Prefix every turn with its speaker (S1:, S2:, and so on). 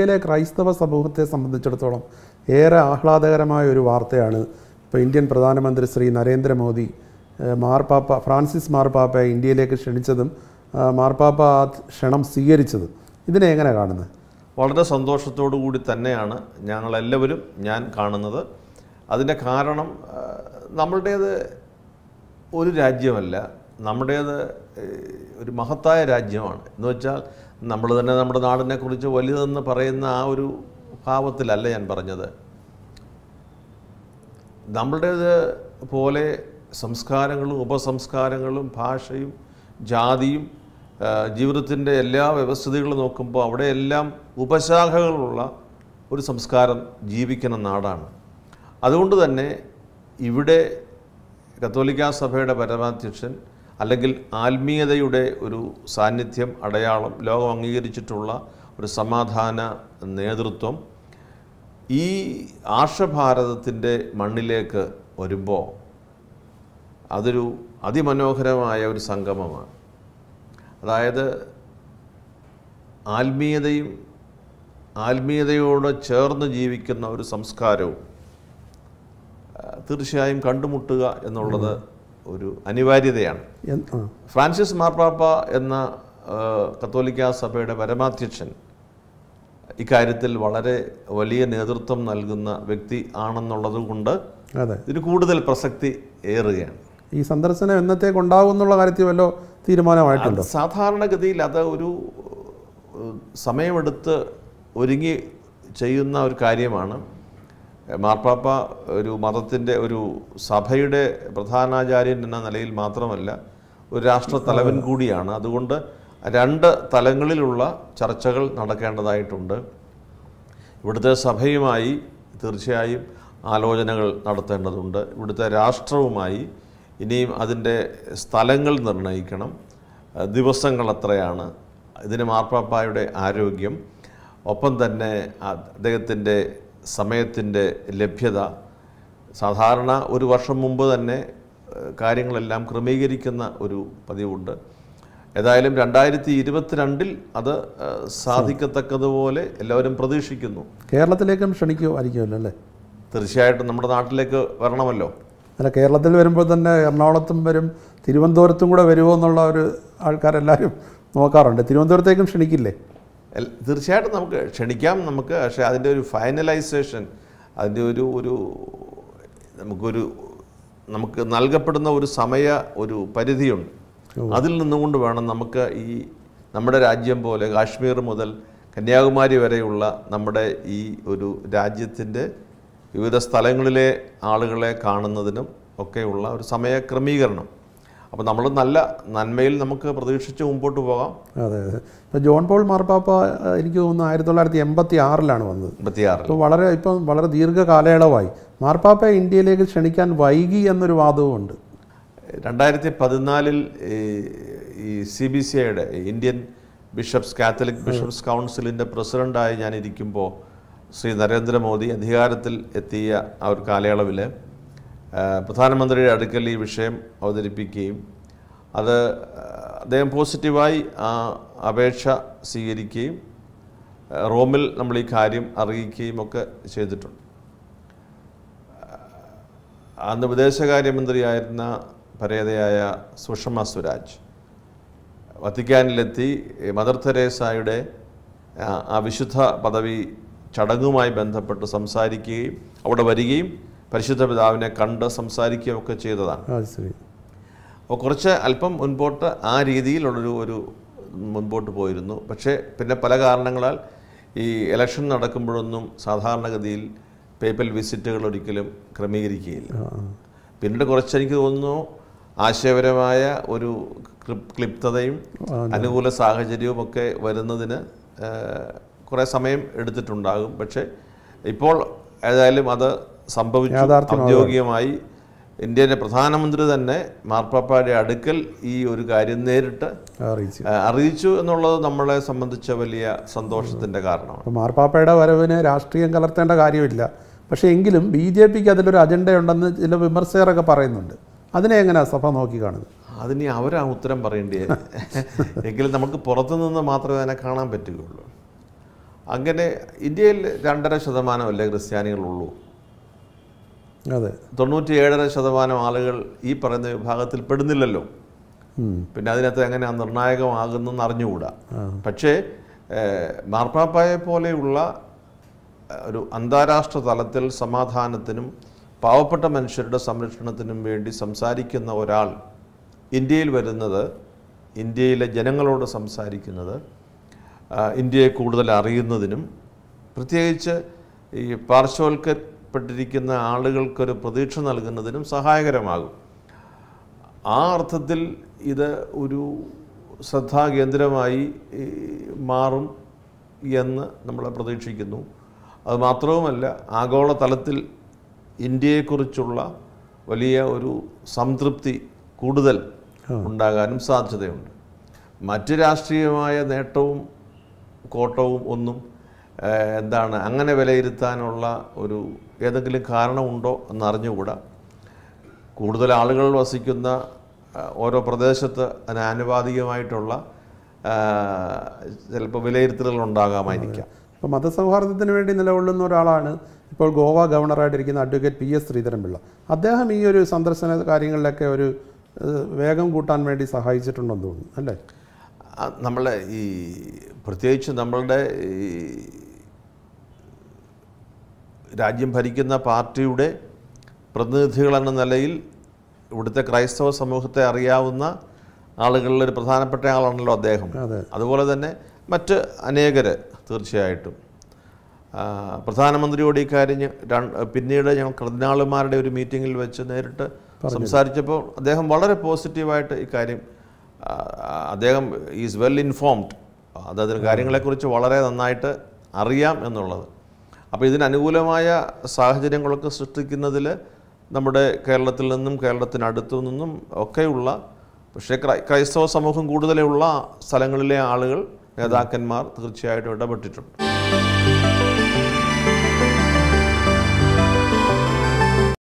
S1: ഇന്ത്യയിലെ ക്രൈസ്തവ സമൂഹത്തെ സംബന്ധിച്ചിടത്തോളം ഏറെ ആഹ്ലാദകരമായ ഒരു വാർത്തയാണ് ഇപ്പോൾ ഇന്ത്യൻ പ്രധാനമന്ത്രി ശ്രീ നരേന്ദ്രമോദി മാർപ്പാപ്പ ഫ്രാൻസിസ് മാർപ്പാപ്പയെ ഇന്ത്യയിലേക്ക് ക്ഷണിച്ചതും മാർപ്പാപ്പ ആ ക്ഷണം സ്വീകരിച്ചതും ഇതിനെ എങ്ങനെ കാണുന്നത്
S2: വളരെ സന്തോഷത്തോടു കൂടി തന്നെയാണ് ഞങ്ങളെല്ലാവരും ഞാൻ കാണുന്നത് അതിൻ്റെ കാരണം നമ്മളുടേത് ഒരു രാജ്യമല്ല നമ്മുടേത് ഒരു മഹത്തായ രാജ്യമാണ് എന്ന് വെച്ചാൽ നമ്മൾ തന്നെ നമ്മുടെ നാടിനെക്കുറിച്ച് വലുതെന്ന് പറയുന്ന ആ ഒരു ഭാവത്തിലല്ല ഞാൻ പറഞ്ഞത് നമ്മളുടേത് പോലെ സംസ്കാരങ്ങളും ഉപസംസ്കാരങ്ങളും ഭാഷയും ജാതിയും ജീവിതത്തിൻ്റെ എല്ലാ വ്യവസ്ഥിതികളും നോക്കുമ്പോൾ അവിടെയെല്ലാം ഉപശാഖകളുള്ള ഒരു സംസ്കാരം ജീവിക്കുന്ന നാടാണ് അതുകൊണ്ട് തന്നെ ഇവിടെ കത്തോലിക്കാ സഭയുടെ പരമാധ്യക്ഷൻ അല്ലെങ്കിൽ ആത്മീയതയുടെ ഒരു സാന്നിധ്യം അടയാളം ലോകം അംഗീകരിച്ചിട്ടുള്ള ഒരു സമാധാന നേതൃത്വം ഈ ആർഷഭാരതത്തിൻ്റെ മണ്ണിലേക്ക് വരുമ്പോൾ അതൊരു അതിമനോഹരമായ ഒരു സംഗമമാണ് അതായത് ആത്മീയതയും ആത്മീയതയോട് ചേർന്ന് ജീവിക്കുന്ന ഒരു സംസ്കാരവും തീർച്ചയായും കണ്ടുമുട്ടുക എന്നുള്ളത് ഒരു അനിവാര്യതയാണ് ഫ്രാൻസിസ് മാർപ്പാപ്പ എന്ന കത്തോലിക്ക സഭയുടെ പരമാധ്യക്ഷൻ ഇക്കാര്യത്തിൽ വളരെ വലിയ നേതൃത്വം നൽകുന്ന വ്യക്തി ആണെന്നുള്ളത് കൊണ്ട് ഇതിന് കൂടുതൽ പ്രസക്തി ഏറുകയാണ്
S1: ഈ സന്ദർശനം എന്നത്തേക്ക് ഉണ്ടാകും എന്നുള്ള കാര്യത്തിൽ വല്ല തീരുമാനമായിട്ടുണ്ട് സാധാരണഗതിയിൽ
S2: അത് ഒരു സമയമെടുത്ത് ഒരുങ്ങി ചെയ്യുന്ന ഒരു കാര്യമാണ് മാർപ്പാപ്പ ഒരു മതത്തിൻ്റെ ഒരു സഭയുടെ പ്രധാനാചാര്യൻ എന്ന നിലയിൽ മാത്രമല്ല ഒരു രാഷ്ട്ര തലവൻ കൂടിയാണ് അതുകൊണ്ട് രണ്ട് തലങ്ങളിലുള്ള ചർച്ചകൾ നടക്കേണ്ടതായിട്ടുണ്ട് ഇവിടുത്തെ സഭയുമായി തീർച്ചയായും ആലോചനകൾ നടത്തേണ്ടതുണ്ട് ഇവിടുത്തെ രാഷ്ട്രവുമായി ഇനിയും അതിൻ്റെ സ്ഥലങ്ങൾ നിർണ്ണയിക്കണം ദിവസങ്ങൾ അത്രയാണ് ഇതിന് മാർപ്പാപ്പായുടെ ആരോഗ്യം ഒപ്പം തന്നെ അദ്ദേഹത്തിൻ്റെ സമയത്തിൻ്റെ ലഭ്യത സാധാരണ ഒരു വർഷം മുമ്പ് തന്നെ കാര്യങ്ങളെല്ലാം ക്രമീകരിക്കുന്ന ഒരു പതിവുണ്ട് ഏതായാലും രണ്ടായിരത്തി ഇരുപത്തിരണ്ടിൽ അത് സാധിക്കത്തക്കതുപോലെ എല്ലാവരും പ്രതീക്ഷിക്കുന്നു
S1: കേരളത്തിലേക്കും ആയിരിക്കുമല്ലോ അല്ലേ
S2: തീർച്ചയായിട്ടും നമ്മുടെ നാട്ടിലേക്ക്
S1: വരണമല്ലോ അല്ല കേരളത്തിൽ വരുമ്പോൾ തന്നെ എറണാകുളത്തും വരും തിരുവനന്തപുരത്തും കൂടെ വരുമോ എന്നുള്ള ഒരു ആൾക്കാരെല്ലാവരും നോക്കാറുണ്ട് തിരുവനന്തപുരത്തേക്കും ക്ഷണിക്കില്ലേ
S2: തീർച്ചയായിട്ടും നമുക്ക് ക്ഷണിക്കാം നമുക്ക് പക്ഷേ അതിൻ്റെ ഒരു ഫൈനലൈസേഷൻ അതിൻ്റെ ഒരു ഒരു നമുക്കൊരു നമുക്ക് നൽകപ്പെടുന്ന ഒരു സമയ ഒരു പരിധിയുണ്ട് അതിൽ നിന്നുകൊണ്ട് വേണം നമുക്ക് ഈ നമ്മുടെ രാജ്യം പോലെ കാശ്മീർ മുതൽ കന്യാകുമാരി വരെയുള്ള നമ്മുടെ ഈ ഒരു രാജ്യത്തിൻ്റെ വിവിധ സ്ഥലങ്ങളിലെ ആളുകളെ കാണുന്നതിനും ഒക്കെയുള്ള ഒരു സമയ ക്രമീകരണം അപ്പോൾ നമ്മൾ നല്ല നന്മയിൽ നമുക്ക് പ്രതീക്ഷിച്ച് മുമ്പോട്ട് പോകാം
S1: അതെ അതെ ഇപ്പോൾ ജോൺ പോൾ മാർപ്പാപ്പ എനിക്ക് തോന്നുന്നു ആയിരത്തി തൊള്ളായിരത്തി എൺപത്തി ആറിലാണ് വന്നത് എൺപത്തിയാറ് അപ്പോൾ വളരെ ഇപ്പം വളരെ ദീർഘകാലയളവായി മാർപ്പാപ്പയെ ഇന്ത്യയിലേക്ക് ക്ഷണിക്കാൻ വൈകി എന്നൊരു വാദവുമുണ്ട്
S2: രണ്ടായിരത്തി പതിനാലിൽ ഈ സി ബി സി ഐയുടെ ഇന്ത്യൻ ബിഷപ്സ് കാത്തലിക് ബിഷപ്സ് കൗൺസിലിൻ്റെ പ്രസിഡൻ്റായി ഞാൻ ഇരിക്കുമ്പോൾ ശ്രീ നരേന്ദ്രമോദി അധികാരത്തിൽ എത്തിയ ആ ഒരു കാലയളവിൽ പ്രധാനമന്ത്രിയുടെ അടുക്കൽ ഈ വിഷയം അവതരിപ്പിക്കുകയും അത് അദ്ദേഹം പോസിറ്റീവായി ആ അപേക്ഷ സ്വീകരിക്കുകയും റോമിൽ നമ്മൾ ഈ കാര്യം അറിയിക്കുകയും ഒക്കെ ചെയ്തിട്ടുണ്ട് അന്ന് വിദേശകാര്യമന്ത്രിയായിരുന്ന പരേതയായ സുഷമ സ്വരാജ് വത്തിക്കാനിലെത്തി മദർ തെരേസായുടെ ആ വിശുദ്ധ പദവി ചടങ്ങുമായി ബന്ധപ്പെട്ട് സംസാരിക്കുകയും അവിടെ വരികയും പരിശുദ്ധ പിതാവിനെ കണ്ട് സംസാരിക്കുകയൊക്കെ ചെയ്തതാണ് അപ്പോൾ കുറച്ച് അല്പം മുൻപോട്ട് ആ രീതിയിലുള്ളൊരു ഒരു മുൻപോട്ട് പോയിരുന്നു പക്ഷേ പിന്നെ പല കാരണങ്ങളാൽ ഈ ഇലക്ഷൻ നടക്കുമ്പോഴൊന്നും സാധാരണഗതിയിൽ പേപ്പൽ വിസിറ്റുകൾ ഒരിക്കലും ക്രമീകരിക്കുകയില്ല പിന്നീട് കുറച്ച് എനിക്ക് തോന്നുന്നു ആശയപരമായ ഒരു ക്ലിപ്തതയും അനുകൂല സാഹചര്യവും ഒക്കെ വരുന്നതിന് കുറേ സമയം എടുത്തിട്ടുണ്ടാകും പക്ഷേ ഇപ്പോൾ ഏതായാലും അത് സംഭവിച്ചു ഔദ്യോഗികമായി ഇന്ത്യയിലെ പ്രധാനമന്ത്രി തന്നെ മാർപ്പാപ്പയുടെ അടുക്കൽ ഈ ഒരു കാര്യം നേരിട്ട് അറിയിച്ചു എന്നുള്ളത് നമ്മളെ സംബന്ധിച്ച വലിയ സന്തോഷത്തിന്റെ കാരണമാണ്
S1: മാർപ്പാപ്പയുടെ വരവിന് രാഷ്ട്രീയം കലർത്തേണ്ട കാര്യമില്ല പക്ഷേ എങ്കിലും ബി ജെ പിക്ക് അതിലൊരു അജണ്ടയുണ്ടെന്ന് ചില വിമർശകരൊക്കെ പറയുന്നുണ്ട് അതിനെ എങ്ങനെ സഭ നോക്കി കാണുന്നത്
S2: അതിന് അവരാ ഉത്തരം പറയേണ്ടി എങ്കിലും നമുക്ക് പുറത്തുനിന്ന് മാത്രമേ അതിനെ കാണാൻ പറ്റുകയുള്ളൂ അങ്ങനെ ഇന്ത്യയിൽ രണ്ടര ശതമാനമല്ലേ ക്രിസ്ത്യാനികളുള്ളൂ അതെ തൊണ്ണൂറ്റി ഏഴര ശതമാനം ആളുകൾ ഈ പറയുന്ന വിഭാഗത്തിൽ പെടുന്നില്ലല്ലോ പിന്നെ അതിനകത്ത് എങ്ങനെ നിർണായകമാകുന്നു അറിഞ്ഞുകൂടാ പക്ഷേ മാർപ്പാപ്പായെ പോലെയുള്ള ഒരു അന്താരാഷ്ട്ര തലത്തിൽ സമാധാനത്തിനും പാവപ്പെട്ട മനുഷ്യരുടെ സംരക്ഷണത്തിനും വേണ്ടി സംസാരിക്കുന്ന ഒരാൾ ഇന്ത്യയിൽ വരുന്നത് ഇന്ത്യയിലെ ജനങ്ങളോട് സംസാരിക്കുന്നത് ഇന്ത്യയെ കൂടുതൽ അറിയുന്നതിനും പ്രത്യേകിച്ച് ഈ പാർശ്വവൽക്ക പെട്ടിരിക്കുന്ന ആളുകൾക്കൊരു പ്രതീക്ഷ നൽകുന്നതിനും സഹായകരമാകും ആ അർത്ഥത്തിൽ ഇത് ഒരു ശ്രദ്ധാകേന്ദ്രമായി മാറും എന്ന് നമ്മൾ പ്രതീക്ഷിക്കുന്നു അത് മാത്രവുമല്ല ആഗോളതലത്തിൽ ഇന്ത്യയെക്കുറിച്ചുള്ള വലിയ ഒരു സംതൃപ്തി കൂടുതൽ ഉണ്ടാകാനും സാധ്യതയുണ്ട് മറ്റ് രാഷ്ട്രീയമായ നേട്ടവും കോട്ടവും ഒന്നും എന്താണ് അങ്ങനെ വിലയിരുത്താനുള്ള ഒരു ഏതെങ്കിലും കാരണമുണ്ടോ എന്നറിഞ്ഞുകൂടാ കൂടുതൽ ആളുകൾ വസിക്കുന്ന ഓരോ പ്രദേശത്ത് അതിന് ആനുപാതികമായിട്ടുള്ള ചിലപ്പോൾ വിലയിരുത്തലുകൾ ഉണ്ടാകാമായിരിക്കാം
S1: ഇപ്പോൾ മതസൗഹാർദ്ദത്തിന് വേണ്ടി നിലകൊള്ളുന്ന ഒരാളാണ് ഇപ്പോൾ ഗോവ ഗവർണറായിട്ടിരിക്കുന്ന അഡ്വക്കേറ്റ് പി എസ് ശ്രീധരൻപിള്ള അദ്ദേഹം ഈ ഒരു സന്ദർശന കാര്യങ്ങളിലൊക്കെ ഒരു വേഗം കൂട്ടാൻ വേണ്ടി സഹായിച്ചിട്ടുണ്ടെന്ന് തോന്നുന്നു അല്ലേ
S2: നമ്മളെ ഈ പ്രത്യേകിച്ച് നമ്മളുടെ ഈ രാജ്യം ഭരിക്കുന്ന പാർട്ടിയുടെ പ്രതിനിധികളെന്ന നിലയിൽ ഇവിടുത്തെ ക്രൈസ്തവ സമൂഹത്തെ അറിയാവുന്ന ആളുകളിലൊരു പ്രധാനപ്പെട്ട ആളാണല്ലോ അദ്ദേഹം അതുപോലെ തന്നെ മറ്റ് അനേകർ തീർച്ചയായിട്ടും പ്രധാനമന്ത്രിയോട് കാര്യം പിന്നീട് ഞങ്ങൾ കർദിനാളുമാരുടെ ഒരു മീറ്റിങ്ങിൽ വെച്ച് നേരിട്ട് സംസാരിച്ചപ്പോൾ അദ്ദേഹം വളരെ പോസിറ്റീവായിട്ട് ഈ കാര്യം അദ്ദേഹം ഈസ് വെൽ ഇൻഫോംഡ് അതായത് കാര്യങ്ങളെക്കുറിച്ച് വളരെ നന്നായിട്ട് അറിയാം എന്നുള്ളത് അപ്പോൾ ഇതിനനുകൂലമായ സാഹചര്യങ്ങളൊക്കെ സൃഷ്ടിക്കുന്നതിൽ നമ്മുടെ കേരളത്തിൽ നിന്നും കേരളത്തിനടുത്തു നിന്നും ഒക്കെയുള്ള പക്ഷേ ക്രൈസ്തവ സമൂഹം കൂടുതലുള്ള സ്ഥലങ്ങളിലെ ആളുകൾ നേതാക്കന്മാർ തീർച്ചയായിട്ടും ഇടപെട്ടിട്ടുണ്ട്